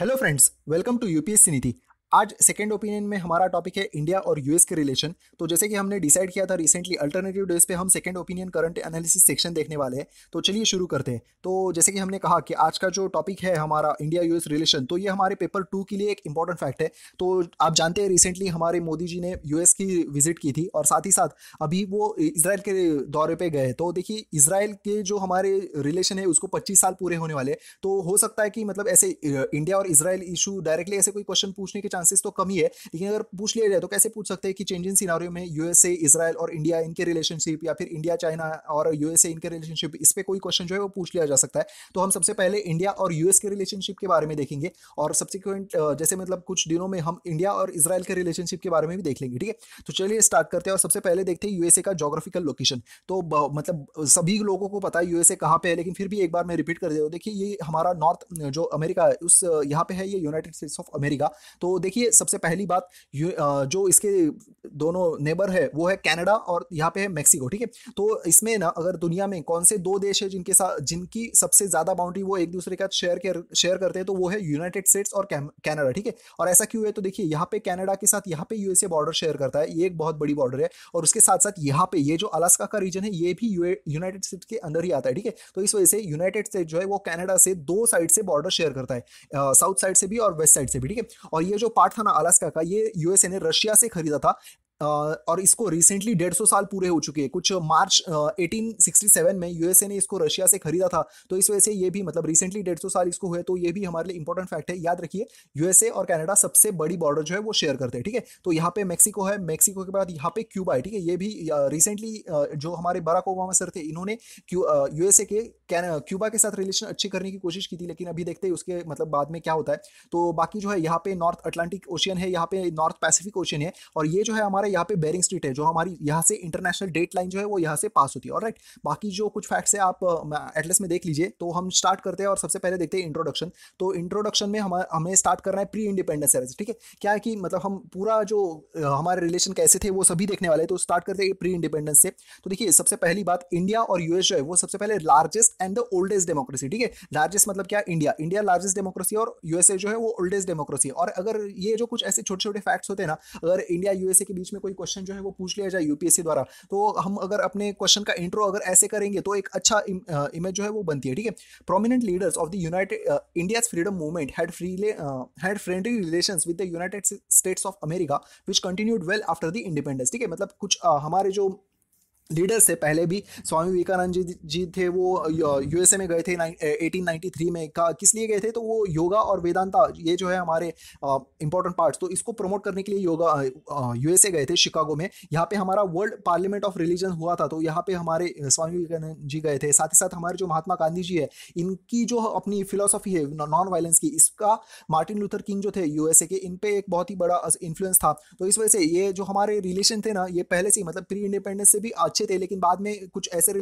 Hello friends, welcome to UPSC Niti. आज second opinion में हमारा टॉपिक है इंडिया और यूएस के रिलेशन तो जैसे कि हमने डिसाइड किया था रिसेंटली अल्टरनेटिव डेज पे हम second opinion current analysis section देखने वाले हैं तो चलिए शुरू करते हैं तो जैसे कि हमने कहा कि आज का जो टॉपिक है हमारा इंडिया यूएस रिलेशन तो ये हमारे पेपर टू के लिए एक इंपॉर्टेंट फैक्ट है तो आप जानते हैं रिसेंटली हमारे मोदी जी ने यूएस की विजिट की थी और साथ ही साथ अभी वो इसराइल के दौरे पर गए तो देखिए इसराइल के जो हमारे रिलेशन है उसको पच्चीस साल पूरे होने वाले तो हो सकता है कि मतलब ऐसे इंडिया और इसराइल इशू डायरेक्टली ऐसे कोई क्वेश्चन पूछने के चांसेस तो कम ही है लेकिन अगर पूछ लिया जाए तो कैसे पूछ सकते हैं कि चेंज इन में यूएसए इसराइल और इंडिया इनके रिलेशनशिप या फिर इंडिया चाइना और यूएसए इनके रिलेशनशिप इस पर कोई क्वेश्चन जो है वो पूछ लिया जा सकता है तो हम सबसे पहले इंडिया और यूएस के रिलेशनशिप के बारे में देखेंगे और सब्सिक्वेंट जैसे मतलब कुछ दिनों में हम इंडिया और इसराइल के रिलेशनशिप के बारे में भी देख लेंगे ठीक है तो चलिए स्टार्ट करते हैं और सबसे पहले देखते हैं यूएसए का जोग्राफिकल लोकेशन तो मतलब सभी लोगों को पता है यूएसए कहाँ पे है लेकिन फिर भी एक बार मैं रिपीट कर देता हूँ देखिए ये हमारा नॉर्थ जो अमेरिका है उस यहाँ पे है ये यूनाइटेड स्टेट्स ऑफ अमेरिका तो देखिए सबसे पहली बात जो इसके दोनों नेबर है वो है कनाडा और यहाँ पे है मेक्सिको ठीक है तो इसमें ना अगर दुनिया में कौन से दो देश है जिनके साथ जिनकी सबसे ज़्यादा बाउंड्री वो एक दूसरे के साथ शेयर कर, शेयर करते हैं तो वो है यूनाइटेड स्टेट्स और कैनेडा ठीक है और ऐसा क्यों है तो देखिए यहाँ पे कैनेडा के साथ यहाँ पे यूएसए बॉर्डर शेयर करता है ये एक बहुत बड़ी बॉर्डर है और उसके साथ साथ यहाँ पे ये जो अलास्का का रीजन है ये भी यूनाइटेड स्टेट्स के अंदर ही आता है ठीक है तो इस वजह से यूनाइटेड स्टेट जो है वो कैनेडा से दो साइड से बॉर्डर शेयर करता है साउथ साइड से भी और वेस्ट साइड से भी ठीक है और ये जो पार्ट था ना अलास्का का ये यूएसए ने रशिया से खरीदा था और इसको रिसेंटली डेढ़ सौ साल पूरे हो चुके हैं कुछ मार्च 1867 में यूएसए ने इसको रशिया से खरीदा था तो इस वजह से ये भी मतलब रिसेंटली डेढ़ सौ साल इसको हुए तो ये भी हमारे लिए इंपॉर्टेंट फैक्ट है याद रखिए यूएसए और कनाडा सबसे बड़ी बॉर्डर जो है वो शेयर करते हैं ठीक है तो यहाँ पे मैक्सिको है मैक्सिको के बाद यहाँ पे क्यूबा है ठीक है ये भी रिसेंटली जो हमारे बराक ओबामा सर थे इन्होंने यूएसए के क्यूबा के साथ रिलेशन अच्छी करने की कोशिश की थी लेकिन अभी देखते हैं उसके मतलब बाद में क्या होता है तो बाकी जो है यहाँ पे नॉर्थ अटलांटिक ओशियन है यहाँ पे नॉर्थ पैसिफिक ओशियन है और ये जो है हमारे हमारा यहाँ पे बेरिंग स्ट्रीट है जो हमारी यहाँ से इंटरनेशनल डेट लाइन जो है वो यहाँ से पास होती है और राइट बाकी जो कुछ फैक्ट्स है आप एटलेस में देख लीजिए तो हम स्टार्ट करते हैं और सबसे पहले देखते हैं इंट्रोडक्शन तो इंट्रोडक्शन में हम हमें स्टार्ट करना है प्री इंडिपेंडेंस एरा ठीक है क्या है कि मतलब हम पूरा जो हमारे रिलेशन कैसे थे वो सभी देखने वाले तो स्टार्ट करते हैं प्री इंडिपेंडेंस से तो देखिए सबसे पहली बात इंडिया और यूएस जो है वो सबसे पहले largest and the oldest democracy ठीक है लार्जेस्ट मतलब क्या इंडिया इंडिया लार्जेस्ट डेमोक्रेसी और यूएसए जो है वो ओल्डेस्ट डेमोक्रेसी और अगर ये जो कुछ ऐसे छोटे छोटे फैक्ट्स होते हैं ना अगर इंडिया यूएसए के बीच में कोई क्वेश्चन जो है वो पूछ लिया जाए यूपीएससी द्वारा तो हम अगर अपने क्वेश्चन का इंट्रो अगर ऐसे करेंगे तो एक अच्छा इमेज जो है वो बनती है ठीक है prominent leaders of the United India's freedom movement had freely had friendly relation with the United States of America which continued well after the independence ठीक है मतलब कुछ uh, हमारे जो लीडर्स थे पहले भी स्वामी विवेकानंद जी जी थे वो यूएसए में गए थे 1893 में का किस लिए गए थे तो वो योगा और वेदांता ये जो है हमारे इंपॉर्टेंट पार्ट्स तो इसको प्रमोट करने के लिए योगा यूएसए गए थे शिकागो में यहाँ पे हमारा वर्ल्ड पार्लियामेंट ऑफ रिलीजन हुआ था तो यहाँ पे हमारे स्वामी विवेकानंद जी गए थे साथ ही साथ हमारे जो महात्मा गांधी जी है इनकी जो अपनी फिलोसॉफी है नॉन वायलेंस की इसका मार्टिन लूथर किंग जो थे यूएसए के इन पे एक बहुत ही बड़ा इन्फ्लुएंस था तो इस वजह से ये जो हमारे रिलेशन थे ना ये पहले से मतलब प्री इंडिपेंडेंस से भी अच्छे अच्छे थे लेकिन बाद में कुछ ऐसे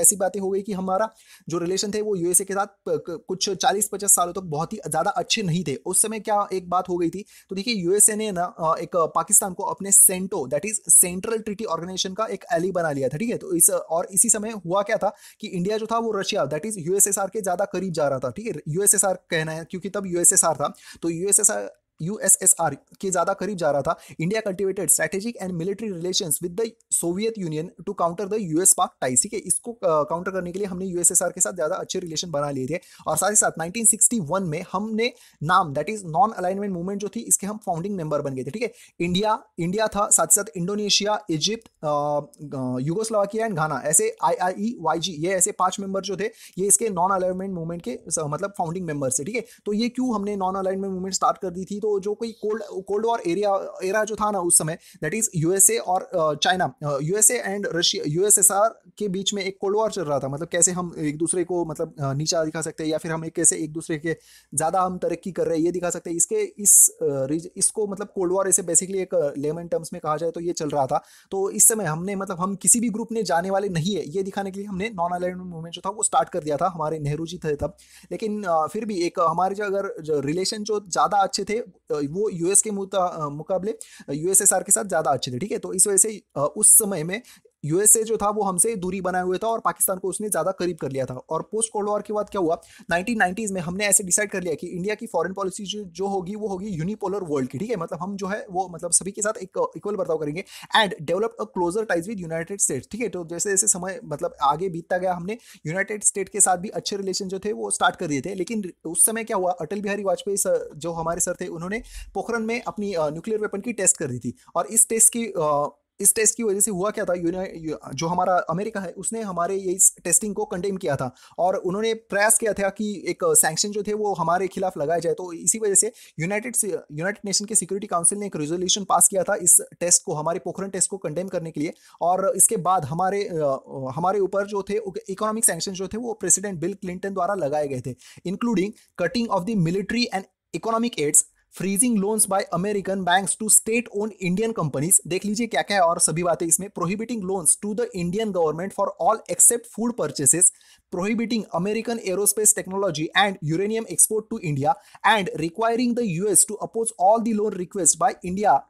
ऐसी बातें हो गई कि हमारा जो रिलेशन थे वो यूएसए के साथ कुछ चालीस पचास सालों तक तो बहुत ही ज़्यादा अच्छे नहीं थे उस समय क्या एक बात हो गई थी तो देखिए यूएसए ने ना एक पाकिस्तान को अपने CENTO that is central treaty organization का एक एली बना लिया था ठीक है तो इस और इसी समय हुआ क्या था कि इंडिया जो था वो रशिया दैट इज यूएसएसआर के ज़्यादा करीब जा रहा था ठीक है यूएसएसआर कहना है क्योंकि तब यूएसएसआर था तो यूएसएसआर यूएसएसआर के ज्यादा करीब जा रहा था India cultivated strategic and military relation with the Soviet Union to counter the US Pak ties ठीक है इसको काउंटर करने के लिए हमने यूएसएसआर के साथ ज्यादा अच्छे रिलेशन बना लिए थे और साथ ही साथ 1961 में हमने नाम that is non alignment movement जो थी इसके हम फाउंडिंग मेंबर बन गए थे ठीक है इंडिया इंडिया था साथ ही साथ Indonesia Egypt Yugoslavia and Ghana ऐसे आई आई ई वाई जी ये ऐसे पांच मेंबर जो थे ये इसके नॉन अलाइनमेंट मूवमेंट के मतलब फाउंडिंग मेंबर्स थे ठीक है तो ये क्यों हमने नॉन अलाइनमेंट मूवमेंट स्टार्ट कर दी थी तो तो जो कोई cold cold war area era जो था ना उस समय दैट इज यूएसए और China USA and Russia USSR के बीच में एक कोल्ड वॉर चल रहा था मतलब कैसे हम एक दूसरे को मतलब नीचा दिखा सकते हैं या फिर हम एक कैसे एक दूसरे के ज़्यादा हम तरक्की कर रहे हैं ये दिखा सकते हैं इसके इस इसको मतलब कोल्ड वॉर ऐसे बेसिकली एक लेमन टर्म्स में कहा जाए तो ये चल रहा था तो इस समय हमने मतलब हम किसी भी ग्रुप ने जाने वाले नहीं है ये दिखाने के लिए हमने नॉन अलाइन मूवमेंट जो था वो स्टार्ट कर दिया था हमारे नेहरू जी थे तब लेकिन फिर भी एक हमारे जो अगर रिलेशन जो ज़्यादा अच्छे थे वो यूएस के मुकाबले यूएसएसआर के साथ ज़्यादा अच्छे थे ठीक है तो इस वजह से उस समय में यूएसए जो था वो हमसे दूरी बनाए हुए था और पाकिस्तान को उसने ज़्यादा करीब कर लिया था और पोस्ट कोल्ड वॉर के बाद क्या हुआ नाइनटीन में हमने ऐसे डिसाइड कर लिया कि इंडिया की फॉरन पॉलिसी जो जो होगी वो होगी यूनिपोलर वर्ल्ड की ठीक है मतलब हम जो है वो मतलब सभी के साथ एक इक्वल बर्ताव करेंगे and develop a closer ties with United States ठीक है तो जैसे जैसे समय मतलब आगे बीतता गया हमने यूनाइटेड स्टेट के साथ भी अच्छे रिलेशन जो थे वो स्टार्ट कर दिए थे लेकिन उस समय क्या हुआ अटल बिहारी वाजपेयी सर जो हमारे सर थे उन्होंने पोखरण में अपनी न्यूक्लियर वेपन की टेस्ट कर दी थी और इस टेस्ट की इस टेस्ट की वजह से हुआ क्या था जो हमारा अमेरिका है उसने हमारे ये इस टेस्टिंग को कंडेम किया था और उन्होंने प्रयास किया था कि एक सैंक्शन जो थे वो हमारे खिलाफ लगाया जाए तो इसी वजह से यूनाइटेड यूनाइटेड नेशन के सिक्योरिटी काउंसिल ने एक रेजोल्यूशन पास किया था इस टेस्ट को हमारे पोखरण टेस्ट को कंडेम करने के लिए और इसके बाद हमारे हमारे ऊपर जो थे इकोनॉमिक सैंक्शन जो थे वो प्रेसिडेंट बिल क्लिंटन द्वारा लगाए गए थे including cutting off the military and economic aids freezing loans by American banks to state own Indian companies देख लीजिए क्या क्या है और सभी बातें इसमें prohibiting loans to the Indian government for all except food purchases prohibiting American aerospace technology and uranium export to India and requiring the US to oppose all the loan request by India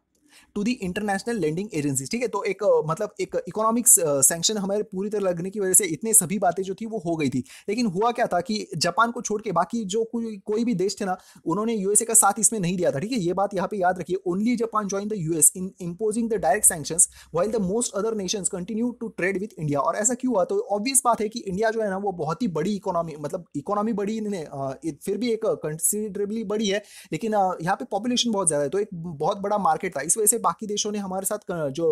to the international lending agency ठीक है तो एक मतलब एक economic sanction हमारे पूरी तरह लगने की वजह से इतने सभी बातें जो थी वो हो गई थी लेकिन हुआ क्या था कि जापान को छोड़ के बाकी जो कोई कोई भी देश थे ना उन्होंने यूएसए का साथ इसमें नहीं दिया था ठीक है ये बात यहाँ पे याद रखिए only Japan join the US in imposing the direct sanction while the most other nation continue to trade with India और ऐसा क्यों हुआ तो ऑब्वियस बात है कि इंडिया जो है ना वो बहुत ही बड़ी इकोनॉमी मतलब इकोनॉमी बड़ी नहीं फिर भी एक कंसिडरेबली बड़ी है लेकिन यहाँ पे पॉपुलेशन बहुत ज्यादा है तो एक बहुत बड़ा मार्केट था इस वजह से बाकी देशों ने हमारे साथ जो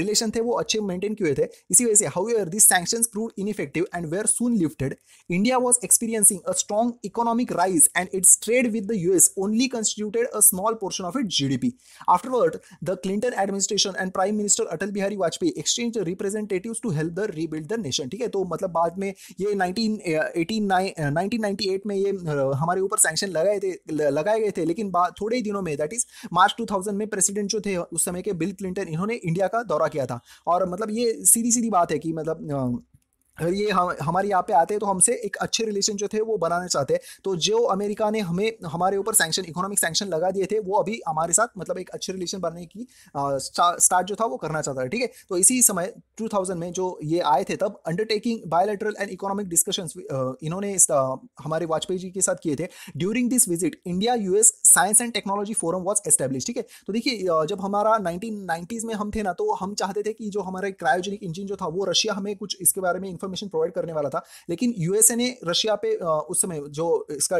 रिलेशन थे वो अच्छे मेंटेन किए थे इसी वजह से however this sanction prove ineffective and were soon lifted India was experiencing a strong economic rise and its trade with the US only constituted a small portion of it G D P afterward the Clinton administration and prime minister Atal Bihari Vajpayee exchange representative to help the rebuild the nation ठीक है तो मतलब बाद में ये 1998 में ये हमारे ऊपर सैक्शन लगाए थे लगाए गए थे लेकिन थोड़े ही दिनों में दैट इज मार्च 2000 में प्रेसिडेंट जो थे उस समय के बिल क्लिंटन इन्होंने इंडिया का दौरा किया था और मतलब ये सीधी सीधी बात है कि मतलब अगर ये हम हमारे यहाँ पे आते हैं तो हमसे एक अच्छे रिलेशन जो थे वो बनाना चाहते हैं तो जो अमेरिका ने हमें हमारे ऊपर सैंक्शन इकोनॉमिक सैंक्शन लगा दिए थे वो अभी हमारे साथ मतलब एक अच्छे रिलेशन बनने की स्टार्ट जो था वो करना चाहता है ठीक है तो इसी समय 2000 में जो ये आए थे तब undertaking bilateral and economic discussion इन्होंने हमारे वाजपेयी जी के साथ किए थे during this visit India US science and technology forum was establish ठीक है तो देखिए जब हमारा नाइनटीन में हम थे ना तो हम चाहते थे कि जो हमारे क्रायोजेनिक इंजन जो था वो रशिया हमें कुछ इसके बारे में इन्फॉर्मेशन प्रोवाइड करने वाला था लेकिन यूएसए ने रशिया पे उस समय जो इसका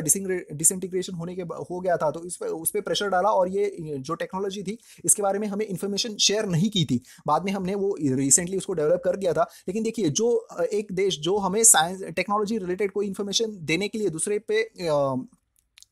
डिसइंटीग्रेशन होने के हो गया था तो इस पर उस पर प्रेशर डाला और ये जो टेक्नोलॉजी थी इसके बारे में हमें इन्फॉर्मेशन शेयर नहीं की थी बाद में हमने वो रिसेंटली उसको डेवलप कर दिया था लेकिन देखिए जो एक देश जो हमें साइंस टेक्नोलॉजी रिलेटेड कोई इन्फॉर्मेशन देने के लिए दूसरे पे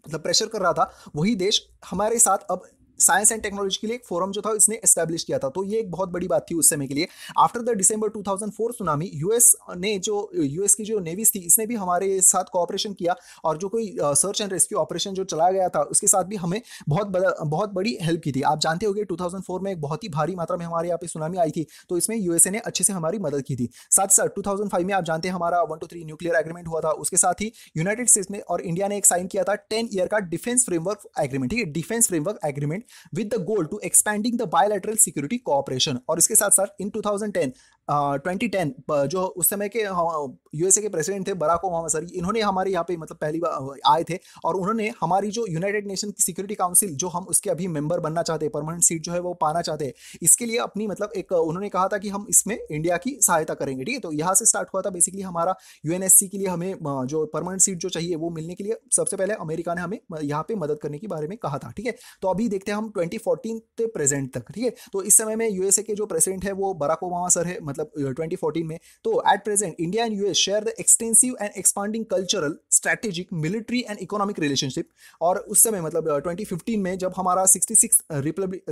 मतलब प्रेशर कर रहा था वही देश हमारे साथ अब साइंस एंड टेक्नोलॉजी के लिए एक फोरम जो था इसने एस्टेब्लिश किया था तो ये एक बहुत बड़ी बात थी उस समय के लिए after the December 2004 tsunami US ने जो यूएस की जो नेवीज थी इसने भी हमारे साथ कोऑपरेशन किया और जो कोई सर्च एंड रेस्क्यू ऑपरेशन जो चलाया गया था उसके साथ भी हमें बहुत बड़ा बहुत बड़ी हेल्प की थी आप जानते हो गए टू में एक बहुत ही भारी मात्रा में हमारे यहाँ पे सुनामी आई थी तो इसमें यूएसए ने अच्छे से हमारी मदद की थी साथ साथ टू में आप जानते हैं हमारा one two three nuclear agreement हुआ था उसके साथ ही यूनाइटेड स्टेट्स ने और इंडिया ने एक साइन किया था टेन ईयर का डिफेंस फ्रेमवर्क एग्रीमेंट ठीक है defence framework agreement with the goal to expanding the bilateral security cooperation और इसके साथ साथ इन 2010 uh, 2010 जो उस समय के यूएसए हाँ, के प्रेसिडेंट थे बराक ओबामा सर इन्होंने हमारे यहाँ पे मतलब पहली बार हाँ, आए थे और उन्होंने हमारी जो यूनाइटेड नेशन की सिक्योरिटी काउंसिल जो हम उसके अभी मेंबर बनना चाहते हैं परमानेंट सीट जो है वो पाना चाहते हैं इसके लिए अपनी मतलब एक उन्होंने कहा था कि हम इसमें इंडिया की सहायता करेंगे ठीक है तो यहाँ से स्टार्ट हुआ था बेसिकली हमारा यू के लिए हमें हाँ, जो परमानेंट सीट जो चाहिए वो मिलने के लिए सबसे पहले अमेरिका ने हमें यहाँ पे मदद करने के बारे में कहा था ठीक है तो अभी देखते हैं हम 2014 से प्रेजेंट तक ठीक है तो इस समय में यूएसए के जो प्रेसिडेंट है वो बराक ओबामा सर है मतलब 2014 uh, में तो at present India and US share the extensive and expanding cultural strategic military and economic relationship और उस समय मतलब 2015 uh, में जब हमारा sixty six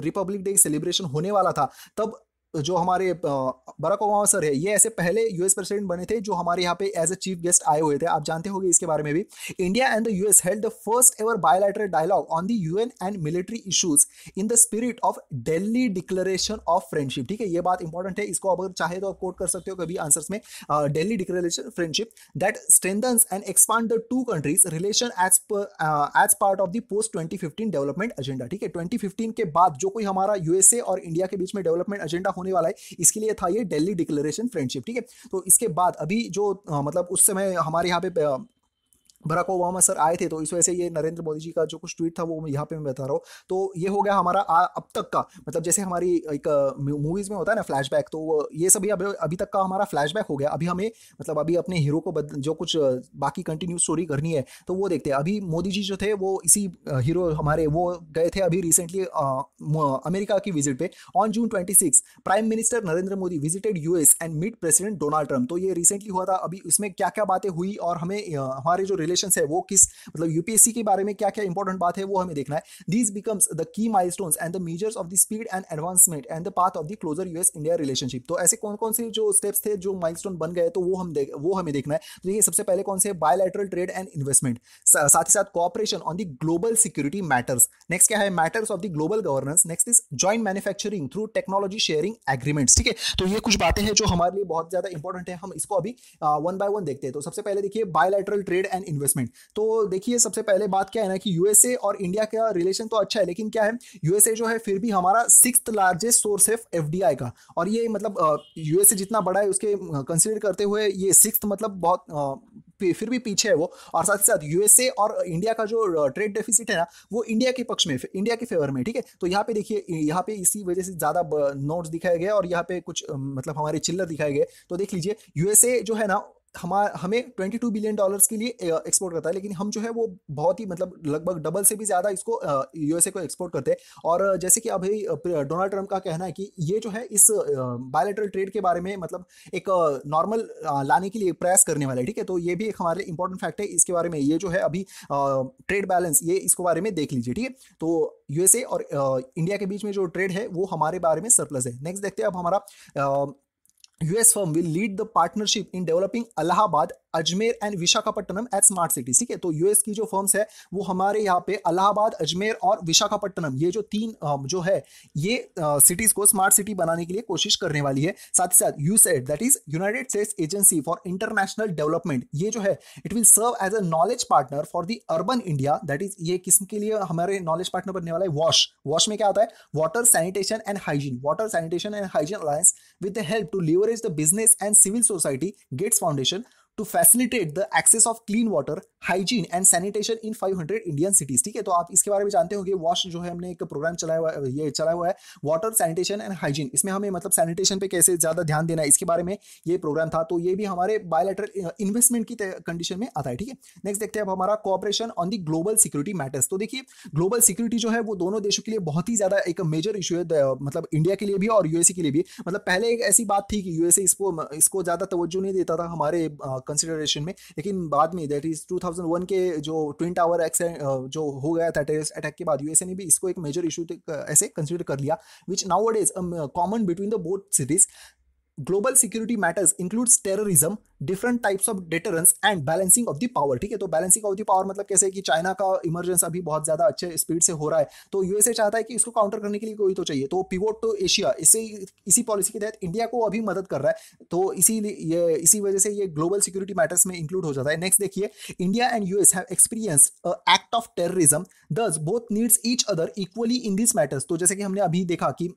republic day celebration होने वाला था तब जो हमारे बराक ओबामा सर है ये ऐसे पहले यूएस प्रेसिडेंट बने थे जो हमारे यहाँ पे एज ए चीफ गेस्ट आए हुए थे आप जानते होंगे इसके बारे में भी India and the US held the first ever bilateral dialogue on the UN and military issues in the spirit of Delhi declaration of friendship ठीक है ये बात इंपॉर्टेंट है इसको अगर चाहे तो आप कोट कर सकते हो कभी आंसर में Delhi declaration friendship that strengthens and expand the two countries relation as as part of the post twenty fifteen development agenda ठीक है ट्वेंटी फिफ्टीन के बाद जो कोई हमारा यूएसए और इंडिया के बीच में डेवलपमेंट एजेंडा होने होने वाला है इसके लिए था ये डेली डिक्लेरेशन फ्रेंडशिप ठीक है तो इसके बाद अभी जो मतलब उस समय हमारे यहाँ पे बराक ओबामा सर आए थे तो इस वजह से ये नरेंद्र मोदी जी का जो कुछ ट्वीट था वो यहाँ पे मैं बता रहा हूँ तो ये हो गया हमारा आ, अब तक का मतलब जैसे हमारी एक मूवीज़ में होता है ना फ्लैशबैक तो ये सभी अभी अभी तक का हमारा फ्लैशबैक हो गया अभी हमें मतलब अभी अपने हीरो को जो कुछ बाकी कंटिन्यू स्टोरी करनी है तो वो देखते हैं अभी मोदी जी जो थे वो इसी हीरो हमारे वो गए थे अभी रिसेंटली अमेरिका की विजिट पे on June twenty prime minister Narendra Modi visited US and met president Donald Trump तो ये रिसेंटली हुआ था अभी इसमें क्या क्या बातें हुई और हमें हमारे जो रिलेशन क्वेश्चन है वो किस मतलब यूपीएससी के बारे में क्या क्या इंपॉर्टेंट बात है वो हमें देखना है this becomes the key milestone and the measures of the speed and advancement and the path of the closer US India relationship तो ऐसे कौन कौन से जो स्टेप्स थे जो माइलस्टोन बन गए तो वो हम देख वो हमें देखना है तो देखिए सबसे पहले कौन से बायोलेटरल ट्रेड एंड इन्वेस्टमेंट साथ ही साथ cooperation on the global security matters next क्या है matters of the global governance next is joint manufacturing through technology sharing agreements ठीक है तो ये कुछ बातें हैं जो हमारे लिए बहुत ज्यादा इंपॉर्टेंट है हम इसको अभी वन बाय वन देखते हैं तो सबसे पहले देखिए बायोलेटरल ट्रेड एंड इन्वेस्टमेंट तो देखिए सबसे पहले बात क्या है ना कि यूएसए और इंडिया का रिलेशन तो अच्छा है लेकिन क्या है यूएसए जो है फिर भी हमारा सिक्स लार्जेस्ट सोर्स है एफ का और ये मतलब यूएसए जितना बड़ा है उसके कंसिडर करते हुए ये सिक्स मतलब बहुत फिर भी पीछे है वो और साथ ही साथ यूएसए और इंडिया का जो ट्रेड डेफिसिट है ना वो इंडिया के पक्ष में इंडिया के फेवर में ठीक है तो यहाँ पे देखिए यहाँ पे इसी वजह से ज़्यादा नोट्स दिखाए गए और यहाँ पे कुछ मतलब हमारे चिल्लर दिखाए गए तो देख लीजिए यूएसए जो है ना हमारा हमें 22 बिलियन डॉलर्स के लिए एक्सपोर्ट करता है लेकिन हम जो है वो बहुत ही मतलब लगभग डबल से भी ज़्यादा इसको यूएसए को एक्सपोर्ट करते हैं और जैसे कि अभी डोनाल्ड ट्रंप का कहना है कि ये जो है इस बायोलेटरल ट्रेड के बारे में मतलब एक नॉर्मल लाने के लिए प्रयास करने वाला है ठीक है तो ये भी एक हमारे लिए इंपॉर्टेंट फैक्ट है इसके बारे में ये जो है अभी ट्रेड बैलेंस ये इसको बारे में देख लीजिए ठीक है तो यूएसए और इंडिया के बीच में जो ट्रेड है वो हमारे बारे में सरप्लस है नेक्स्ट देखते हैं अब हमारा US firm will lead the partnership in developing Allahabad Ajmer and Visakhapatnam as smart cities ठीक है तो यूएस की जो फर्म्स है वो हमारे यहाँ पे अलाहाबाद अजमेर और विशाखापट्टनम ये जो तीन जो है ये सिटीज को स्मार्ट सिटी बनाने के लिए कोशिश करने वाली है साथ ही साथ USAID that is United States agency for international development ये जो है it will serve as a knowledge partner for the urban India that is ये किस्म के लिए हमारे नॉलेज पार्टनर बनने वाला है वॉश वॉश में क्या आता है water sanitation and hygiene water sanitation and hygiene alliance with the help to leverage the business and civil society Gates foundation to facilitate the access of clean water, hygiene and sanitation in 500 Indian cities ठीक है तो आप इसके बारे में जानते होंगे wash जो है हमने एक प्रोग्राम चलाया हुआ ये चलाया हुआ है वाटर सैनिटेशन एंड हाइजीन इसमें हमें मतलब सैनिटेशन पे कैसे ज्यादा ध्यान देना है इसके बारे में ये प्रोग्राम था तो ये भी हमारे बायोलेटरल इन्वेस्टमेंट की कंडीशन में आता है ठीक है नेक्स्ट देखते हैं अब हमारा cooperation on the global security matters तो देखिए ग्लोबल सिक्योरिटी जो है वो दोनों देशों के लिए बहुत ही ज्यादा एक मेजर इशू है मतलब इंडिया के लिए भी और यूएसए के लिए भी मतलब पहले एक ऐसी बात थी कि यूएसए इसको इसको ज्यादा तवज्जो नहीं देता था हमारे कंसिडरेशन में लेकिन बाद में दैट इज टू के जो ट्विन टावर एक्सीडेंट जो हो गया था टेरिस अटैक के बाद यूएसए ने भी इसको एक मेजर इशू ऐसे कंसिडर कर लिया which now what is common between the both cities global security matters includes terrorism different types of deterrence and balancing of the power ठीक है तो बैलेंसिंग ऑफ द पावर मतलब कैसे कि चाइना का इमरजेंस अभी बहुत ज्यादा अच्छे स्पीड से हो रहा है तो यूएसए चाहता है कि इसको काउंटर करने के लिए कोई तो चाहिए तो पिवोट टू एशिया इससे इसी पॉलिसी के तहत इंडिया को अभी मदद कर रहा है तो ये, इसी वजह से ये ग्लोबल सिक्योरिटी मैटर्स में इंक्लूड हो जाता है नेक्स्ट देखिए India and US have experience act of terrorism thus both needs each other equally in this matters तो जैसे कि हमने अभी देखा कि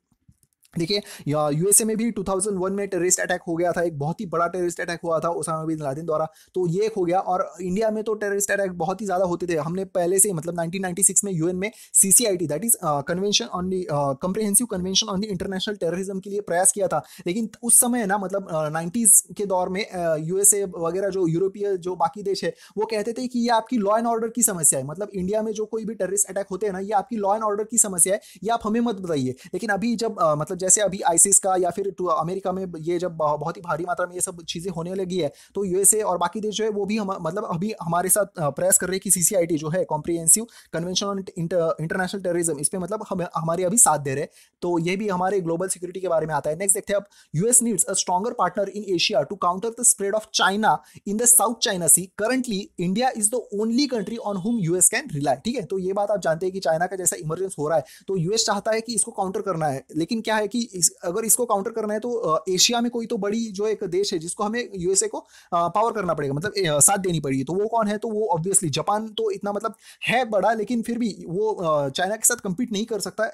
देखिए यूएसए में भी 2001 में टेररिस्ट अटैक हो गया था एक बहुत ही बड़ा टेररिस्ट अटैक हुआ था उसामा बिन लादेन द्वारा तो ये एक हो गया और इंडिया में तो टेररिस्ट अटैक बहुत ही ज़्यादा होते थे हमने पहले से मतलब 1996 में यूएन में CCIT that is convention on the comprehensive convention on the international terrorism के लिए प्रयास किया था लेकिन उस समय ना मतलब नाइन्टीज़ uh, के दौर में यूएसए uh, वगैरह जो यूरोपीय जो बाकी देश है वो कहते थे कि ये आपकी लॉ एंड ऑर्डर की समस्या है मतलब इंडिया में जो कोई भी टेररिस्ट अटैक होते हैं ना ये आपकी लॉ एंड ऑर्डर की समस्या है ये आप हमें मत बताइए लेकिन अभी जब uh, मतलब जैसे अभी आइसिस का या फिर अमेरिका में ये जब बहुत ही भारी मात्रा में ये सब चीज़ें होने लगी है तो यूएसए और बाकी देश जो है वो भी हम मतलब अभी हमारे साथ प्रयास कर रहे हैं कि सीसीआईटी जो है comprehensive convention on international terrorism इस पर मतलब हम हमारे अभी साथ दे रहे तो ये भी हमारे ग्लोबल सिक्योरिटी के बारे में आता है नेक्स्ट देखते हैं अब US needs a stronger partner in Asia to counter the spread of China in the South China sea currently India is the only country on whom US can rely ठीक है तो ये बात आप जानते हैं कि चाइना का जैसा इमरजेंस हो रहा है तो यूएस चाहता है कि इसको काउंटर करना है लेकिन क्या है कि इस, अगर इसको काउंटर करना है तो एशिया में कोई तो बड़ी जो एक देश है जिसको हमें यूएसए को पावर करना पड़ेगा मतलब साथ देनी पड़ेगी तो वो कौन है तो वो ऑब्वियसली जापान तो इतना मतलब है बड़ा लेकिन फिर भी वो चाइना के साथ कंपीट नहीं कर सकता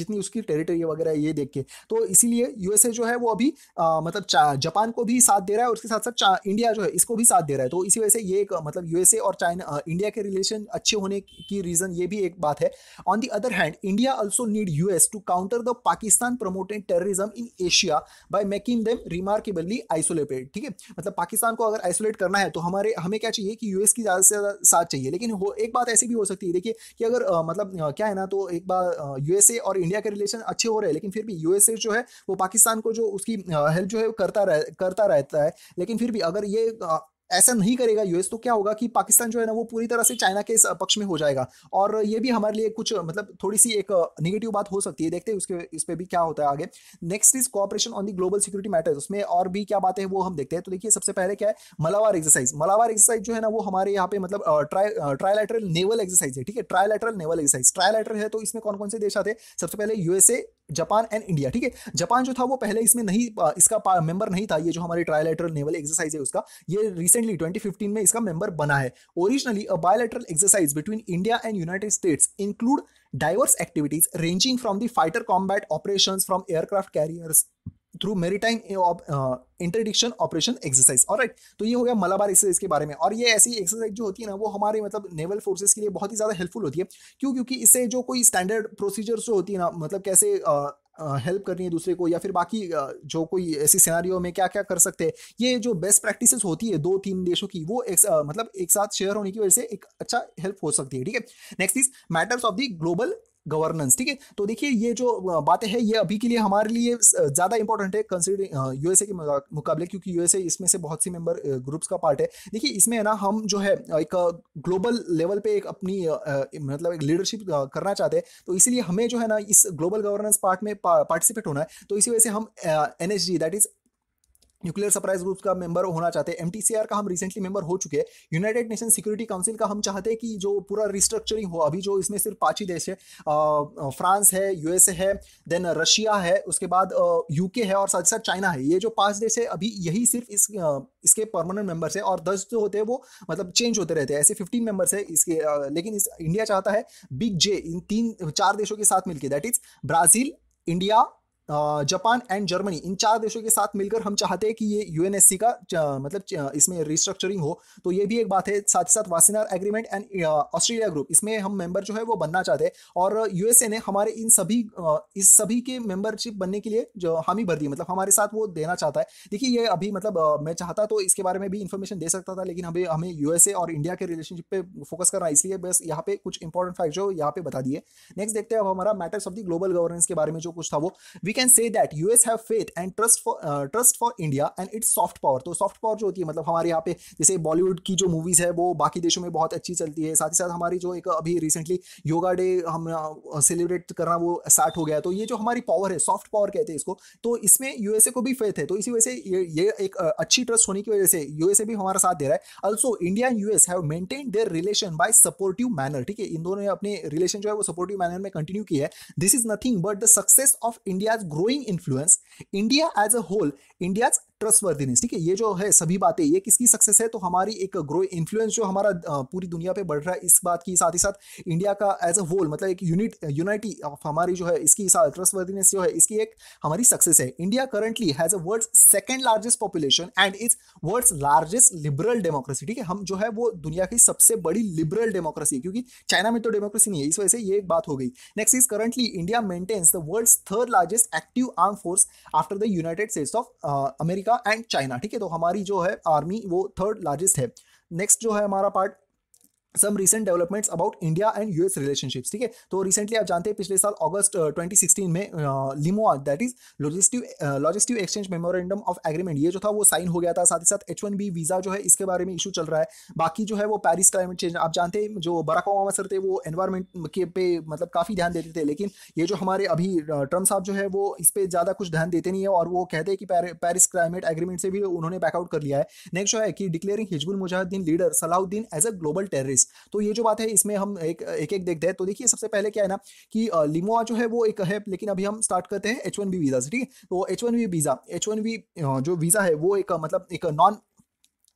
जितनी उसकी टेरिटरी वगैरह ये देख के तो इसीलिए यूएसए जो है वो अभी मतलब जापान को भी साथ दे रहा है और उसके साथ साथ इंडिया जो है इसको भी साथ दे रहा है तो इसी वजह से ये एक मतलब यूएसए और चाइना इंडिया के रिलेशन अच्छे होने की रीज़न ये भी एक बात है on the other hand India also need US to counter the Pakistan promoting terrorism in Asia by making them remarkably isolated ठीक है मतलब पाकिस्तान को अगर आइसोलेट करना है तो हमारे हमें क्या चाहिए कि यूएस की ज़्यादा से ज़्यादा साथ चाहिए लेकिन हो एक बात ऐसी भी हो सकती है देखिए कि अगर आ, मतलब क्या है ना तो एक बार यूएसए और इंडिया के रिलेशन अच्छे हो रहे हैं लेकिन फिर भी यूएसए जो है वो पाकिस्तान को जो उसकी हेल्प जो है करता रह करता रहता है लेकिन फिर भी अगर ये ऐसा नहीं करेगा यूएस तो क्या होगा कि पाकिस्तान जो है ना वो पूरी तरह से चाइना के पक्ष में हो जाएगा और ये भी हमारे लिए कुछ मतलब थोड़ी सी एक निगेटिव बात हो सकती है देखते हैं उसके इस पर भी क्या होता है आगे next is cooperation on the global security matters उसमें और भी क्या बातें वो हम देखते हैं तो देखिए सबसे पहले क्या है मलावार एक्सरसाइज मलावार एक्सरसाइज जो है ना वो हमारे यहाँ पे मतलब ट्रायलैटरल नेवल एक्सरसाइज है ठीक है ट्रायलैटरल नेवल एक्सरसाइज ट्रायलैटरल है तो इसमें कौन कौन से देश आते हैं सबसे पहले यूएसए जापान एंड इंडिया ठीक है जापान जो था वो पहले इसमें नहीं इसका मेंबर नहीं था ये जो हमारी ट्रायलैटरल नेवल एक्सरसाइज है उसका ये रिसेंट रिसेंटली 2015 में इसका मेंबर बना है originally a bilateral exercise between India and United States include diverse activities ranging from the fighter combat operation from aircraft carriers through maritime interdiction operation exercise और right तो ये हो गया मलाबार एक्सरसाइज के बारे में और ये ऐसी एक्सरसाइज जो होती है ना वो हमारे मतलब नेवल फोर्सेज के लिए बहुत ही ज़्यादा हेल्पफुल होती है क्यों क्योंकि इससे जो कोई स्टैंडर्ड प्रोसीजर्स जो होती है ना मतलब कैसे uh, हेल्प करनी है दूसरे को या फिर बाकी जो कोई ऐसी सिनारियों में क्या क्या कर सकते हैं ये जो बेस्ट प्रैक्टिसेस होती है दो तीन देशों की वो एक मतलब एक साथ शेयर होने की वजह से एक अच्छा हेल्प हो सकती है ठीक है next is matters of the global governance ठीक है तो देखिए ये जो बातें हैं ये अभी के लिए हमारे लिए ज़्यादा इंपॉर्टेंट है कंसिडरिंग यूएसए के मुकाबले क्योंकि यूएसए इसमें से बहुत सी मेंबर ग्रुप्स का पार्ट है देखिए इसमें है ना हम जो है एक ग्लोबल लेवल पे एक अपनी मतलब एक लीडरशिप करना चाहते हैं तो इसीलिए हमें जो है ना इस ग्लोबल गवर्नेंस पार्ट में पार्टिसिपेट होना है तो इसी वजह से हम N H that is nuclear suppliers group का मेंबर होना चाहते हैं एमटीसीआर का हम रिसेंटली मेंबर हो चुके हैं यूनाइटेड नेशन सिक्योरिटी काउंसिल का हम चाहते हैं कि जो पूरा रिस्ट्रक्चरिंग हो अभी जो इसमें सिर्फ पाँच ही देश है फ्रांस है यूएसए है देन रशिया है उसके बाद यूके है और साथ साथ चाइना है ये जो पांच देश है अभी यही सिर्फ इस इसके परमानेंट मेंबर्स है और दस जो होते हैं वो मतलब चेंज होते रहते हैं ऐसे फिफ्टीन मेंबर्स है इसके लेकिन इस इंडिया चाहता है बिग जे इन तीन चार देशों के साथ मिलकर that is Brazil India Japan and Germany इन चार देशों के साथ मिलकर हम चाहते हैं कि ये यूएनएससी का मतलब इसमें रिस्ट्रक्चरिंग हो तो ये भी एक बात है साथ ही साथ Wassenaar agreement and Australia group इसमें हम मेंबर जो है वो बनना चाहते हैं और यूएसए ने हमारे इन सभी इस सभी के मेंबरशिप बनने के लिए जो हामी भर दी मतलब हमारे साथ वो देना चाहता है देखिए ये अभी मतलब मैं चाहता तो इसके बारे में भी इन्फॉर्मेशन दे सकता था लेकिन हमें हमें यूएसए और इंडिया के रिलेशनशिप पे फोकस करना इसलिए बस यहाँ पे कुछ इंपॉर्टेंट फैक्ट जो यहाँ पे बता दिए नेक्स्ट देखते हैं अब हमारा matters of the global governance के बारे में जो कुछ था वो we can say that US have faith and trust for uh, trust for India and its soft power तो सॉफ्ट पावर जो होती है मतलब हमारे यहाँ पे जैसे बॉलीवुड की जो मूवीज है वो बाकी देशों में बहुत अच्छी चलती है साथ ही साथ हमारी जो एक अभी रिसेंटली योगा डे हम सेलिब्रेट uh, करना वो स्टार्ट हो गया तो ये जो हमारी पावर है सॉफ्ट पावर कहते हैं इसको तो इसमें यूएसए को भी फेथ है तो इसी वजह से ये, ये एक uh, अच्छी ट्रस्ट होने की वजह से यूएसए भी हमारा साथ दे रहा है also India and US have maintain their relation by supportive manner ठीक है इन दोनों ने अपने रिलेशन जो है वो सपोर्टिव मैनर में कंटिन्यू किया है this is nothing but the success of India's growing influence, India as a whole, India's trustworthiness ठीक है ये जो है सभी बातें ये किसकी सक्सेस है तो हमारी एक ग्रो इन्फ्लुएंस जो हमारा पूरी दुनिया पे बढ़ रहा है इस बात की साथ ही साथ इंडिया का एज अ होल मतलब एक यूनिट यूनाइटी ऑफ हमारी जो है इसकी ट्रस्टवर्दीनेस जो है इसकी एक हमारी सक्सेस है India currently has a world second largest population and is world largest liberal democracy ठीक है हम जो है वो दुनिया की सबसे बड़ी लिबरल डेमोक्रेसी है क्योंकि चाइना में तो डेमोक्रेसी नहीं है इस वजह से ये एक बात हो गई next is currently India maintains the world third largest active arm force after the United States of America America and China ठीक है तो हमारी जो है आर्मी वो थर्ड लार्जेस्ट है नेक्स्ट जो है हमारा part some recent developments about India and US relationships ठीक है तो रिसेंटली आप जानते हैं पिछले साल अगस्त uh, 2016 में LEMOA that is logistics logistics exchange memorandum of agreement ये जो था वो साइन हो गया था साथ ही साथ एच वन बी वीज़ा जो है इसके बारे में इशू चल रहा है बाकी जो है वो पैरिस क्लाइमेट चेंज आप जानते हैं जो बराक ओबामा सर थे वो एनवायरमेंट के पे मतलब काफ़ी ध्यान देते थे लेकिन ये जो हमारे अभी ट्रम्प uh, साहब जो है वो इस पर ज़्यादा कुछ ध्यान देते नहीं है और वो कहते हैं कि पैरिस क्लाइमेट एग्रीमेंट से भी उन्होंने बैकआउट कर लिया है नेक्स्ट जो है कि declaring Hizbul Mujahideen leader Salahuddin as a global terrorist base तो ये जो बात है इसमें हम एक एक, एक देखते हैं तो देखिए सबसे पहले क्या है ना कि लिमोआ जो है वो एक है लेकिन अभी हम स्टार्ट करते हैं एच वीज़ा से ठीक है तो एच वीज़ा एच जो वीज़ा है वो एक मतलब एक नॉन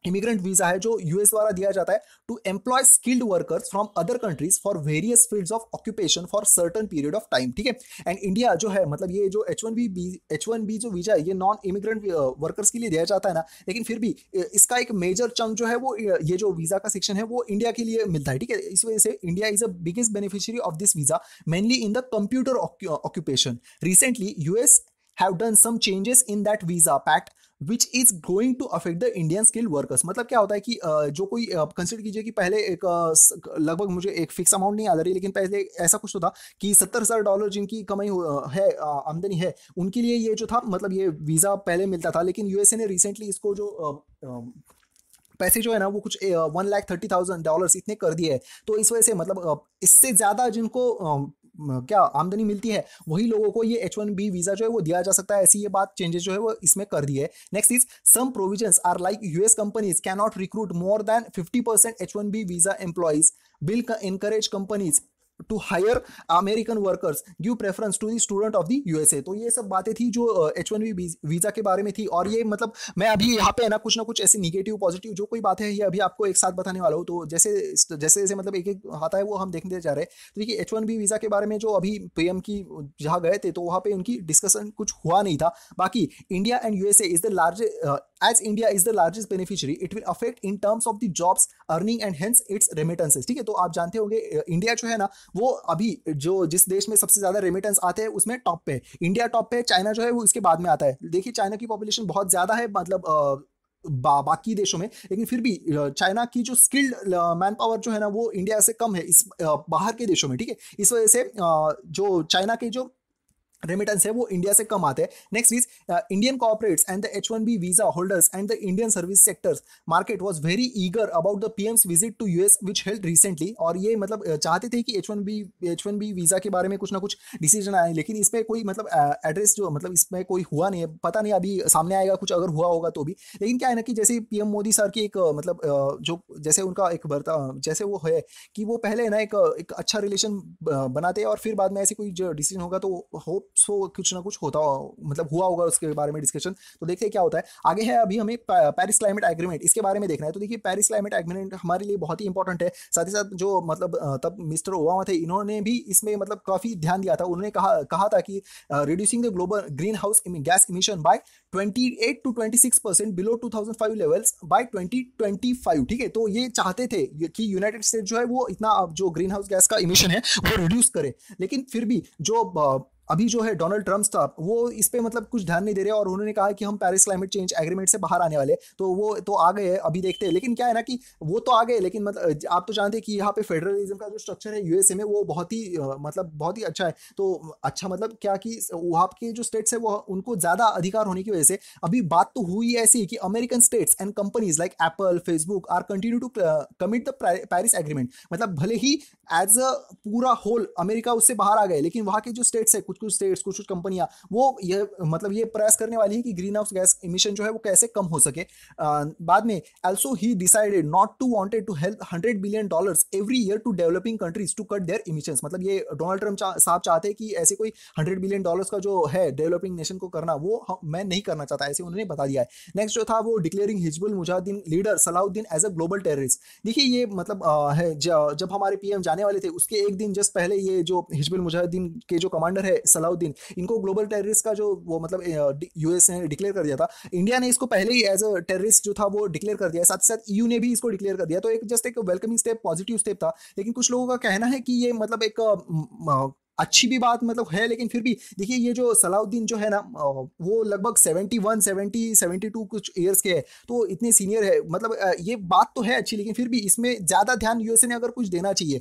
इमिग्रेंट वीजा है जो यूएस द्वारा दिया जाता है to employ skilled workers from other countries for various fields of occupation for certain period of time ठीक है एंड इंडिया जो है मतलब ये जो H one B H one B जो वीजा है ये नॉन इमिग्रेंट वर्कर्स के लिए दिया जाता है ना लेकिन फिर भी इसका एक मेजर चंक जो है वो ये जो वीजा का सेक्शन है वो इंडिया के लिए मिलता है ठीक है इस वजह से India is a biggest beneficiary of this visa mainly in the computer occupation recently US have done some changes in that visa pact which is going to affect the Indian skilled workers मतलब क्या होता है कि जो कोई consider कीजिए कि पहले एक लगभग मुझे एक फिक्स अमाउंट नहीं आ रही लेकिन पहले ऐसा कुछ तो था कि सत्तर हजार डॉलर जिनकी कमाई है आमदनी है उनके लिए ये जो था मतलब ये वीज़ा पहले मिलता था लेकिन यूएसए ने रिसेंटली इसको जो पैसे जो है ना वो कुछ one lakh thirty thousand dollar इतने कर दिए है तो इस वजह से मतलब इससे ज़्यादा जिनको क्या आमदनी मिलती है वही लोगों को ये एच वन बी वीज़ा जो है वो दिया जा सकता है ऐसी ये बात चेंजेस जो है वो इसमें कर दी है next is some provisions are like US companies not recruit more than fifty percent H one B visa employees bill encourage companies to hire American workers give preference to the student of the USA तो ये सब बातें थी जो H one we visa के बारे में थी और ये मतलब मैं अभी यहाँ पे है ना कुछ ना कुछ ऐसे निगेटिव पॉजिटिव जो कोई बातें है ये अभी आपको एक साथ बताने वाला हूँ तो जैसे जैसे जैसे मतलब एक एक आता है वो हम देखने जा रहे हैं तो देखिए एच वन बी वीज़ा के बारे में जो अभी पी एम की जहाँ गए थे तो वहाँ पे उनकी डिस्कशन कुछ हुआ नहीं था बाकी India and USA is the large as India is the largest beneficiary it will affect in terms of the jobs earning and hence its remittances. ठीक है तो आप जानते होंगे इंडिया जो है ना वो अभी जो जिस देश में सबसे ज़्यादा रेमिटेंस आते हैं उसमें टॉप पे इंडिया टॉप पे चाइना जो है वो इसके बाद में आता है देखिए चाइना की पॉपुलेशन बहुत ज़्यादा है मतलब बा, बाकी देशों में लेकिन फिर भी चाइना की जो स्किल्ड मैन पावर जो है ना वो इंडिया से कम है इस बाहर के देशों में ठीक है इस वजह से जो चाइना के जो रेमिटेंस है वो इंडिया से कम आते हैं next is Indian corporates and the H one B visa holders and the Indian service sectors market was very eager about the PM's visit to US which held recently और ये मतलब uh, चाहते थे कि H one B H one B visa के बारे में कुछ ना कुछ डिसीजन आए लेकिन इसमें कोई मतलब एड्रेस uh, जो मतलब इसमें कोई हुआ नहीं है पता नहीं अभी सामने आएगा कुछ अगर हुआ होगा तो भी लेकिन क्या है ना कि जैसे पीएम मोदी सर की एक uh, मतलब जो जैसे उनका एक बर्ता जैसे वो है कि वो पहले ना एक, एक अच्छा रिलेशन बनाते हैं और फिर बाद में ऐसे कोई जो डिसीजन होगा तो होप सो कुछ ना कुछ होता मतलब हुआ होगा उसके बारे में डिस्कशन तो देखते हैं क्या होता है आगे है अभी हमें पेरिस क्लाइमेट एग्रीमेंट इसके बारे में देखना है तो देखिए पेरिस क्लाइमेट एग्रीमेंट हमारे लिए बहुत ही इंपॉर्टेंट है साथ ही साथ जो मतलब तब मिस्टर ओबामा थे इन्होंने भी इसमें मतलब काफ़ी ध्यान दिया था उन्होंने कहा कहा था कि reducing the global green house gas emission by eight to six percent below five levels by five ठीक है तो ये चाहते थे कि यूनाइटेड स्टेट जो है वो इतना जो ग्रीन हाउस गैस का इमिशन है वो रिड्यूस करे लेकिन फिर भी जो अभी जो है डोनाल्ड ट्रम्प था वो इस पर मतलब कुछ ध्यान नहीं दे रहे और उन्होंने कहा कि हम पेरिस क्लाइमेट चेंज एग्रीमेंट से बाहर आने वाले तो वो तो आ गए अभी देखते हैं लेकिन क्या है ना कि वो तो आ गए लेकिन मतलब आप तो जानते हैं कि यहाँ पे फेडरलिज्म का जो स्ट्रक्चर है यूएसए में वो बहुत ही मतलब बहुत ही अच्छा है तो अच्छा मतलब क्या कि वहाँ के जो स्टेट्स है वो उनको ज़्यादा अधिकार होने की वजह से अभी बात तो हुई ऐसी कि American states and companies like Apple Facebook are continue to commit the Paris agreement मतलब भले ही एज अ पूरा होल अमेरिका उससे बाहर आ गए लेकिन वहाँ के जो स्टेट्स है कुछ कुछ स्टेट्स कुछ कुछ कंपनियां वो ये मतलब ये प्रयास करने वाली है कि ग्रीन हाउस गैस इमिशन जो है वो कैसे कम हो सके आ, बाद में also he decided not to wanted to help hundred billion dollar every year to developing countries to cut their emission मतलब ये डोनाल्ड ट्रम्प साहब चाहते हैं कि ऐसे कोई हंड्रेड बिलियन डॉलर का जो है डेवलपिंग नेशन को करना वो मैं नहीं करना चाहता ऐसे उन्होंने बता दिया है नेक्स्ट जो था वो declaring Hizbul Mujahideen leader Salahuddin as a global terrorist देखिए ये मतलब है जब हमारे पीएम जाने वाले थे उसके एक दिन जस्ट पहले ये जो हिजबुल मुजाहिदीन के जो कमांडर है सलाउद्दीन इनको ग्लोबल टेररिस्ट का जो वो मतलब यूएस ने डिक्लेयर कर दिया था इंडिया ने इसको पहले ही एज अ टेररिस्ट जो था वो डिक्लेयर कर दिया साथ साथ यू ने भी इसको डिक्लेयर कर दिया तो एक जस्ट एक वेलकमिंग स्टेप पॉजिटिव स्टेप था लेकिन कुछ लोगों का कहना है कि ये मतलब एक अच्छी भी बात मतलब है लेकिन फिर भी देखिए ये जो सलाउद्दीन जो है ना वो लगभग seventy one seventy seventy two कुछ ईयर्स के है तो इतने सीनियर है मतलब ये बात तो है अच्छी लेकिन फिर भी इसमें ज़्यादा ध्यान यूएसए ने अगर कुछ देना चाहिए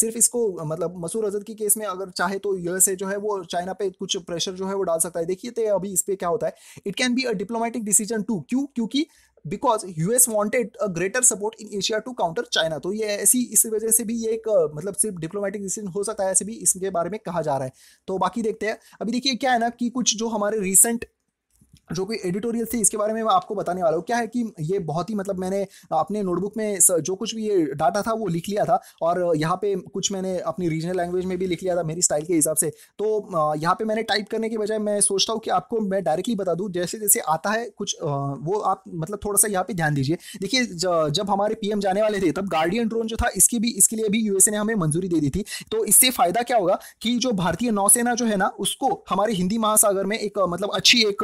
सिर्फ इसको मतलब मसूर अजहर के केस में अगर चाहे तो यूएसए जो है वो चाइना पे कुछ प्रेशर जो है वो डाल सकता है देखिए तो अभी इस पर क्या होता है it can be a diplomatic decision to क्यों क्योंकि because US a greater support in Asia to counter China तो ये ऐसी इस वजह से भी ये एक मतलब सिर्फ डिप्लोमेटिक डिसीजन हो सकता है ऐसे भी इसके बारे में कहा जा रहा है तो बाकी देखते हैं अभी देखिए क्या है ना कि कुछ जो हमारे रिसेंट जो कोई एडिटोरियल थी इसके बारे में मैं आपको बताने वाला हूँ क्या है कि ये बहुत ही मतलब मैंने अपने नोटबुक में जो कुछ भी ये डाटा था वो लिख लिया था और यहाँ पे कुछ मैंने अपनी रीजनल लैंग्वेज में भी लिख लिया था मेरी स्टाइल के हिसाब से तो यहाँ पे मैंने टाइप करने के बजाय मैं सोचता हूँ कि आपको मैं डायरेक्टली बता दूँ जैसे जैसे आता है कुछ वो आप मतलब थोड़ा सा यहाँ पर ध्यान दीजिए देखिए जब हमारे पी जाने वाले थे तब गार्डियन ड्रोन जो था इसकी भी इसके लिए भी यूएसए ने हमें मंजूरी दे दी थी तो इससे फ़ायदा क्या होगा कि जो भारतीय नौसेना जो है ना उसको हमारे हिंदी महासागर में एक मतलब अच्छी एक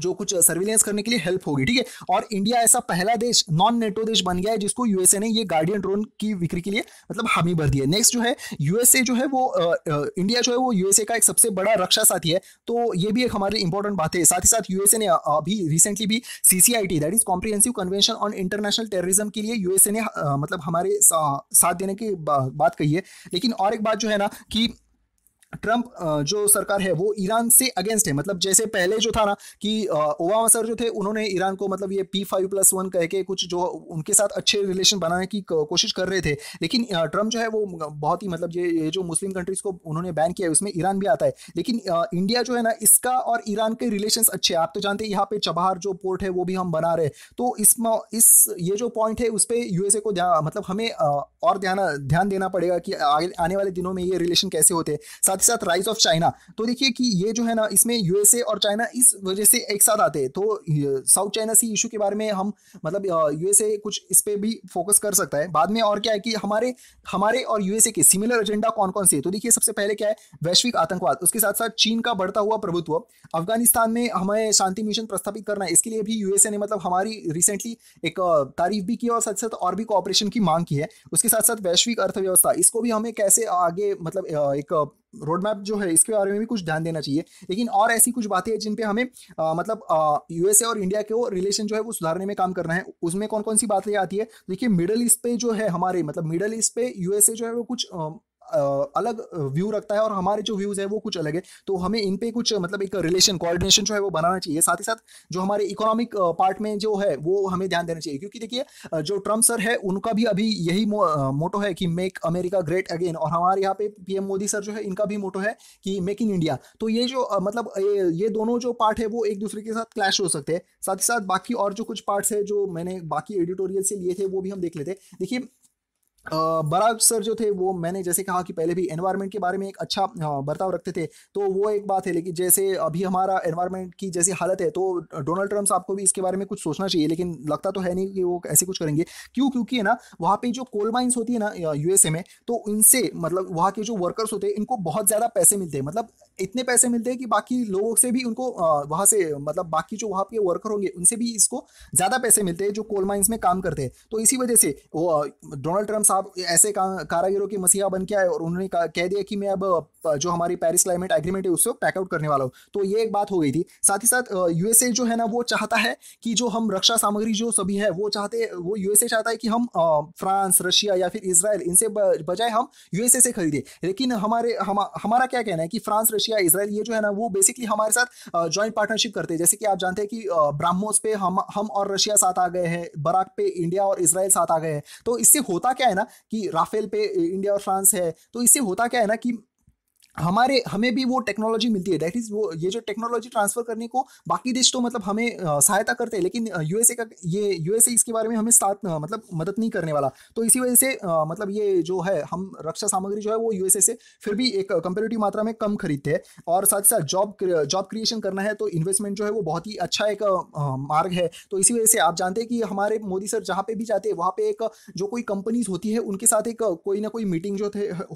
जो कुछ सर्विलेंस करने के लिए हेल्प होगी ठीक है और इंडिया ऐसा पहला देश नॉन नेटो देश बन गया है जिसको यूएसए ने ये गार्डियन ड्रोन की बिक्री के लिए मतलब हामी भर दी है नेक्स्ट जो है यूएसए जो है वो आ, इंडिया जो है वो यूएसए का एक सबसे बड़ा रक्षा साथी है तो ये भी एक हमारी इंपॉर्टेंट बात है साथ ही साथ यूएसए ने अभी रिसेंटली भी CCIT that is comprehensive convention on international terrorism के लिए यूएसए ने आ, मतलब हमारे सा, साथ देने की बा, बात कही है लेकिन और एक बात जो है ना कि ट्रंप जो सरकार है वो ईरान से अगेंस्ट है मतलब जैसे पहले जो था ना कि ओबामा सर जो थे उन्होंने ईरान को मतलब ये पी फाइव प्लस वन कह के कुछ जो उनके साथ अच्छे रिलेशन बनाने की कोशिश कर रहे थे लेकिन ट्रंप जो है वो बहुत ही मतलब ये, ये जो मुस्लिम कंट्रीज को उन्होंने बैन किया है उसमें ईरान भी आता है लेकिन इंडिया जो है ना इसका और ईरान के रिलेशन अच्छे आप तो जानते हैं यहाँ पे चबहार जो पोर्ट है वो भी हम बना रहे तो इस इस ये जो पॉइंट है उस पर यूएसए को मतलब हमें और ध्यान ध्यान देना पड़ेगा कि आने वाले दिनों में ये रिलेशन कैसे होते हैं साथ साथ राइज ऑफ चाइना तो देखिए कि ये जो है ना इसमें यूएसए और चाइना इस वजह से एक साथ आते हैं तो साउथ चाइना सी इशू के बारे में हम मतलब यूएसए कुछ इस पर भी फोकस कर सकता है बाद में और क्या है कि हमारे हमारे और यूएसए के सिमिलर एजेंडा कौन कौन से तो देखिए सबसे पहले क्या है वैश्विक आतंकवाद उसके साथ साथ चीन का बढ़ता हुआ प्रभुत्व अफगानिस्तान में हमें शांति मिशन प्रस्थापित करना है इसके लिए भी यूएसए ने मतलब हमारी रिसेंटली एक तारीफ भी की और साथ साथ और भी कॉपरेशन की मांग की है उसके साथ साथ वैश्विक अर्थव्यवस्था इसको भी हमें कैसे आगे मतलब एक रोड मैप जो है इसके बारे में भी कुछ ध्यान देना चाहिए लेकिन और ऐसी कुछ बातें हैं जिन पे हमें आ, मतलब यूएसए और इंडिया के वो रिलेशन जो है वो सुधारने में काम करना है उसमें कौन कौन सी बातें आती है देखिए मिडल ईस्ट पे जो है हमारे मतलब मिडल ईस्ट पे यूएसए जो है वो कुछ अलग व्यू रखता है और हमारे जो व्यूज़ है वो कुछ अलग है तो हमें इन पे कुछ मतलब एक रिलेशन कोऑर्डिनेशन जो है वो बनाना चाहिए साथ ही साथ जो हमारे इकोनॉमिक पार्ट में जो है वो हमें ध्यान देना चाहिए क्योंकि देखिए जो ट्रम्प सर है उनका भी अभी यही मोटो है कि मेक अमेरिका ग्रेट अगेन और हमारे यहाँ पे पीएम मोदी सर जो है इनका भी मोटो है कि मेक इन इंडिया तो ये जो मतलब ये, दोनों जो पार्ट है वो एक दूसरे के साथ क्लैश हो सकते हैं साथ ही साथ बाकी और जो कुछ पार्ट्स है जो मैंने बाकी एडिटोरियल से लिए थे वो भी हम देख लेते हैं देखिए बराग सर जो थे वो मैंने जैसे कहा कि पहले भी एनवायरनमेंट के बारे में एक अच्छा बर्ताव रखते थे तो वो एक बात है लेकिन जैसे अभी हमारा एनवायरनमेंट की जैसी हालत है तो डोनाल्ड ट्रम्प साहब को भी इसके बारे में कुछ सोचना चाहिए लेकिन लगता तो है नहीं कि वो ऐसे कुछ करेंगे क्यों क्योंकि है ना वहाँ पे जो कोल माइन्स होती है ना यूएसए में तो इनसे मतलब वहाँ के जो वर्कर्स होते हैं इनको बहुत ज़्यादा पैसे मिलते हैं मतलब इतने पैसे मिलते हैं कि बाकी लोगों से भी उनको वहाँ से मतलब बाकी जो वहाँ के वर्कर होंगे उनसे भी इसको ज़्यादा पैसे मिलते हैं जो कोल माइन्स में काम करते हैं तो इसी वजह से वो डोनाल्ड ट्रम्प साहब साहब ऐसे कारागिरों की मसीहा बन के आए और उन्होंने कह दिया कि मैं अब जो हमारी पेरिस क्लाइमेट एग्रीमेंट है उससे पैकआउट करने वाला हूँ तो ये एक बात हो गई थी साथ ही साथ यूएसए जो है ना वो चाहता है कि जो हम रक्षा सामग्री जो सभी है वो चाहते वो यूएसए चाहता है कि हम फ्रांस रशिया या फिर इसराइल इनसे बजाय हम यूएसए से खरीदे लेकिन हमारे हम, हमारा क्या कहना है कि फ्रांस रशिया इसराइल ये जो है ना वो बेसिकली हमारे साथ ज्वाइंट पार्टनरशिप करते हैं जैसे कि आप जानते हैं कि ब्राह्मोस पे हम हम और रशिया साथ आ गए हैं बराक पे इंडिया और इसराइल साथ आ गए हैं तो इससे होता क्या है ना कि राफेल पे इंडिया और फ्रांस है तो इससे होता क्या है ना कि हमारे हमें भी वो टेक्नोलॉजी मिलती है दैट इज वो ये जो टेक्नोलॉजी ट्रांसफर करने को बाकी देश तो मतलब हमें सहायता करते हैं लेकिन यूएसए का ये यूएसए इसके बारे में हमें साथ मतलब मदद नहीं करने वाला तो इसी वजह से मतलब ये जो है हम रक्षा सामग्री जो है वो यूएसए से फिर भी एक कंपेरेटिव मात्रा में कम खरीदते हैं और साथ ही साथ जॉब जॉब क्रिएशन करना है तो इन्वेस्टमेंट जो है वो बहुत ही अच्छा एक मार्ग है तो इसी वजह से आप जानते हैं कि हमारे मोदी सर जहाँ पे भी जाते हैं वहाँ पे एक जो कोई कंपनीज होती है उनके साथ एक कोई ना कोई मीटिंग जो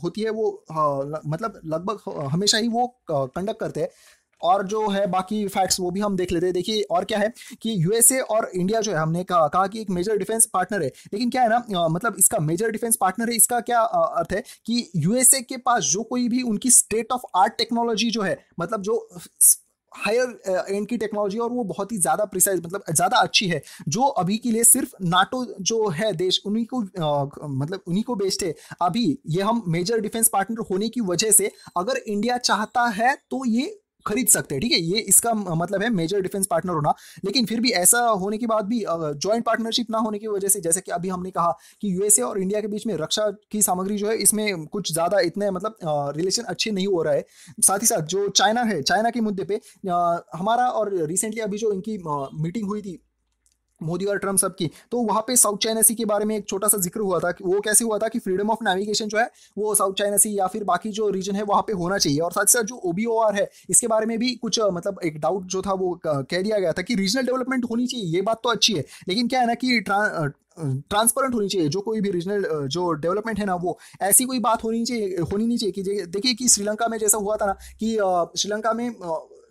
होती है वो मतलब लगभग लगभग हमेशा ही वो कंडक्ट करते हैं और जो है बाकी फैक्ट्स वो भी हम देख लेते हैं देखिए और क्या है कि यूएसए और इंडिया जो है हमने कहा कहा कि एक मेजर डिफेंस पार्टनर है लेकिन क्या है ना मतलब इसका मेजर डिफेंस पार्टनर है इसका क्या अर्थ है कि यूएसए के पास जो कोई भी उनकी स्टेट ऑफ आर्ट टेक्नोलॉजी जो है मतलब जो हायर एंड uh, की टेक्नोलॉजी और वो बहुत ही ज़्यादा प्रिसाइज मतलब ज़्यादा अच्छी है जो अभी के लिए सिर्फ नाटो जो है देश उन्हीं को uh, मतलब उन्हीं को बेस्ट है अभी ये हम मेजर डिफेंस पार्टनर होने की वजह से अगर इंडिया चाहता है तो ये खरीद सकते हैं ठीक है ये इसका मतलब है मेजर डिफेंस पार्टनर होना लेकिन फिर भी ऐसा होने के बाद भी ज्वाइंट पार्टनरशिप ना होने की वजह से जैसे कि अभी हमने कहा कि यूएसए और इंडिया के बीच में रक्षा की सामग्री जो है इसमें कुछ ज़्यादा इतने मतलब रिलेशन अच्छे नहीं हो रहा है साथ ही साथ जो चाइना है चाइना के मुद्दे पर हमारा और रिसेंटली अभी जो इनकी मीटिंग हुई थी मोदी और ट्रम्प सबकी तो वहाँ पे साउथ चाइना सी के बारे में एक छोटा सा जिक्र हुआ था कि वो कैसे हुआ था कि फ्रीडम ऑफ नेविगेशन जो है वो साउथ चाइना सी या फिर बाकी जो रीजन है वहाँ पे होना चाहिए और साथ ही साथ जो ओ है इसके बारे में भी कुछ मतलब एक डाउट जो था वो कह दिया गया था कि रीजनल डेवलपमेंट होनी चाहिए ये बात तो अच्छी है लेकिन क्या है ना कि ट्रांसपेरेंट होनी चाहिए जो कोई भी रीजनल जो डेवलपमेंट है ना वो ऐसी कोई बात होनी चाहिए होनी नहीं चाहिए कि देखिए कि श्रीलंका में जैसा हुआ था ना कि श्रीलंका में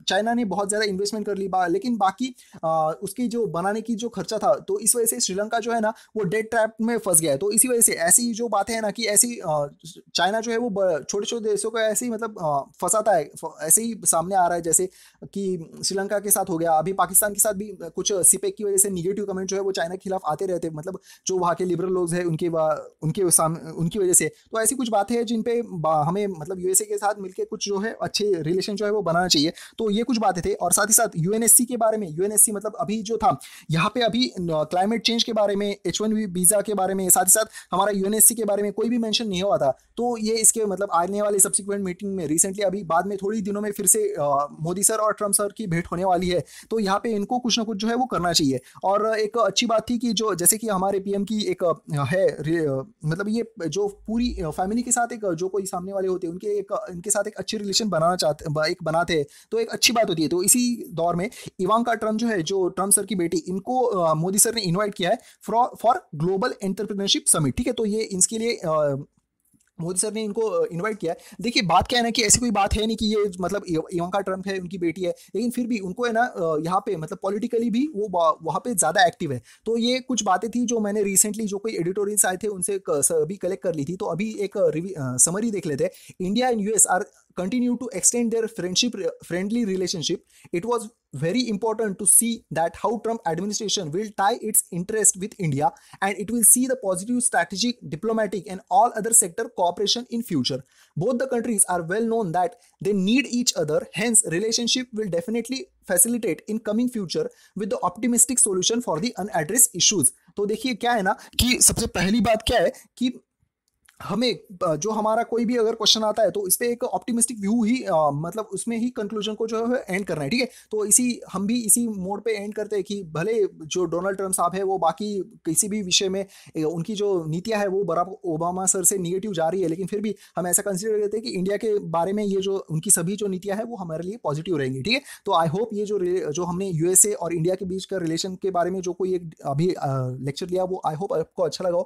चाइना ने बहुत ज़्यादा इन्वेस्टमेंट कर ली लेकिन बाकी आ, उसकी जो बनाने की जो खर्चा था तो इस वजह से श्रीलंका जो है ना वो डेट ट्रैप में फंस गया है तो इसी वजह से ऐसी जो बातें हैं ना कि ऐसी चाइना जो है वो छोटे छोटे देशों को ऐसे ही मतलब फंसाता है ऐसे ही सामने आ रहा है जैसे कि श्रीलंका के साथ हो गया अभी पाकिस्तान के साथ भी कुछ सिपेक की वजह से निगेटिव कमेंट जो है वो चाइना के खिलाफ आते रहते मतलब जो वहाँ के लिबरल लोग हैं उनके उनके उनकी वजह से तो ऐसी कुछ बातें हैं जिनपे हमें मतलब यूएसए के साथ मिलकर कुछ जो है अच्छे रिलेशन जो है वो बनाना चाहिए तो ये ये कुछ बातें थे और साथ ही साथ यूएनएससी के बारे में यूएनएससी मतलब अभी जो था यहाँ पे अभी क्लाइमेट चेंज के बारे में एच वन वीज़ा के बारे में साथ ही साथ हमारा यूएनएससी के बारे में कोई भी मैंशन नहीं हुआ था तो ये इसके मतलब आने वाली सब्सिक्वेंट मीटिंग में रिसेंटली अभी बाद में थोड़ी दिनों में फिर से मोदी सर और ट्रंप सर की भेंट होने वाली है तो यहाँ पे इनको कुछ ना कुछ जो है वो करना चाहिए और एक अच्छी बात थी कि जो जैसे कि हमारे पीएम की एक है मतलब ये जो पूरी फैमिली के साथ एक जो कोई सामने वाले होते हैं उनके एक इनके साथ एक अच्छी रिलेशन बनाना चाहते एक बनाते हैं तो एक अच्छी बात होती है तो इसी दौर में इवांका ट्रम्प जो है जो ट्रम्प सर की बेटी इनको मोदी सर ने इन्वाइट किया है फॉर ग्लोबल एंटरप्रेन्योरशिप समिट ठीक है तो ये इसके लिए मोदी सर ने इनको इनवाइट किया है देखिए बात क्या है ना कि ऐसी कोई बात है नहीं कि ये मतलब इवंका ट्रंप है उनकी बेटी है लेकिन फिर भी उनको है ना यहाँ पे मतलब पॉलिटिकली भी वो वहाँ पे ज़्यादा एक्टिव है तो ये कुछ बातें थी जो मैंने रिसेंटली जो कोई एडिटोरियल्स आए थे उनसे अभी कलेक्ट कर ली थी तो अभी एक समरी देख लेते हैं India and US are continue to extend their friendship uh, friendly relationship it was very important to see that how trump administration will tie its interest with india and it will see the positive strategic diplomatic and all other sector cooperation in future both the countries are well known that they need each other hence relationship will definitely facilitate in coming future with the optimistic solution for the unaddressed issues. तो देखिए क्या है ना कि सबसे पहली बात क्या है कि हमें जो हमारा कोई भी अगर क्वेश्चन आता है तो इस पर एक ऑप्टिमिस्टिक व्यू ही आ, मतलब उसमें ही कंक्लूजन को जो है एंड करना है ठीक है तो इसी हम भी इसी मोड पे एंड करते हैं कि भले जो डोनाल्ड ट्रंप साहब है वो बाकी किसी भी विषय में उनकी जो नीतियाँ है वो बराबर ओबामा सर से निगेटिव जा रही है लेकिन फिर भी हम ऐसा कंसिडर करते हैं कि इंडिया के बारे में ये जो उनकी सभी जो नीतियाँ है वो हमारे लिए पॉजिटिव रहेंगी ठीक है तो आई होप ये जो जो हमने यूएसए और इंडिया के बीच का रिलेशन के बारे में जो कोई एक अभी लेक्चर लिया वो आई होप आपको अच्छा लगा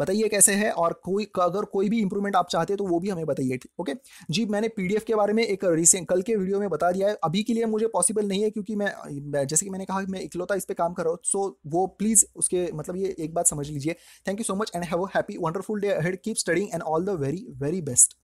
बताइए कैसे है और कोई अगर कोई भी इंप्रूवमेंट आप चाहते हो तो वो भी हमें बताइए ओके जी मैंने पीडीएफ के बारे में एक रिसेंट कल के वीडियो में बता दिया है अभी के लिए मुझे पॉसिबल नहीं है क्योंकि मैं जैसे कि मैंने कहा मैं इकलौता इस पर काम कर रहा हूँ सो वो प्लीज़ उसके मतलब ये एक बात समझ लीजिए thank you so much and have a happy wonderful day head keep studying and all the very very best